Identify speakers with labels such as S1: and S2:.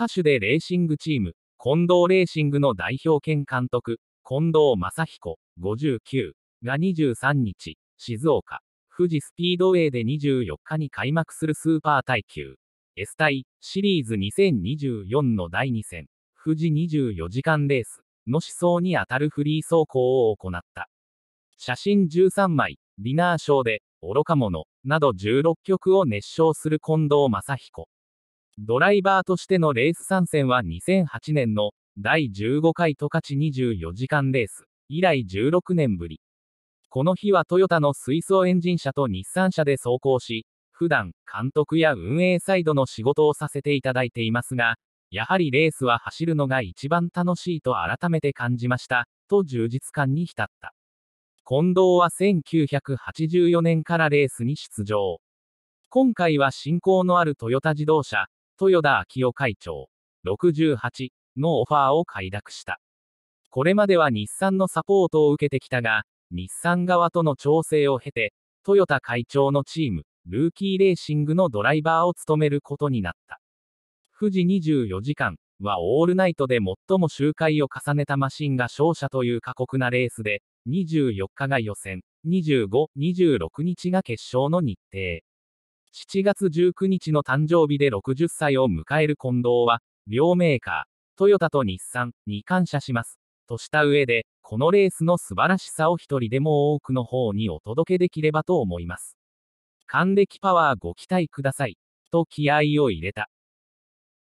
S1: 歌手でレーシングチーム、近藤レーシングの代表兼監督、近藤正彦、59が23日、静岡、富士スピードウェイで24日に開幕するスーパー耐久、S 対シリーズ2024の第2戦、富士24時間レースの思想にあたるフリー走行を行った。写真13枚、ディナーショーで、愚か者、など16曲を熱唱する近藤正彦。ドライバーとしてのレース参戦は2008年の第15回十勝24時間レース以来16年ぶり。この日はトヨタの水素エンジン車と日産車で走行し、普段監督や運営サイドの仕事をさせていただいていますが、やはりレースは走るのが一番楽しいと改めて感じました、と充実感に浸った。近藤は1984年からレースに出場。今回は親交のあるトヨタ自動車、豊田昭夫会長、68のオファーを快諾した。これまでは日産のサポートを受けてきたが、日産側との調整を経て、豊田会長のチーム、ルーキーレーシングのドライバーを務めることになった。富士24時間はオールナイトで最も周回を重ねたマシンが勝者という過酷なレースで、24日が予選、25、26日が決勝の日程。7月19日の誕生日で60歳を迎える近藤は、両メーカー、トヨタと日産に感謝します。とした上で、このレースの素晴らしさを一人でも多くの方にお届けできればと思います。還暦パワーご期待ください。と気合を入れた。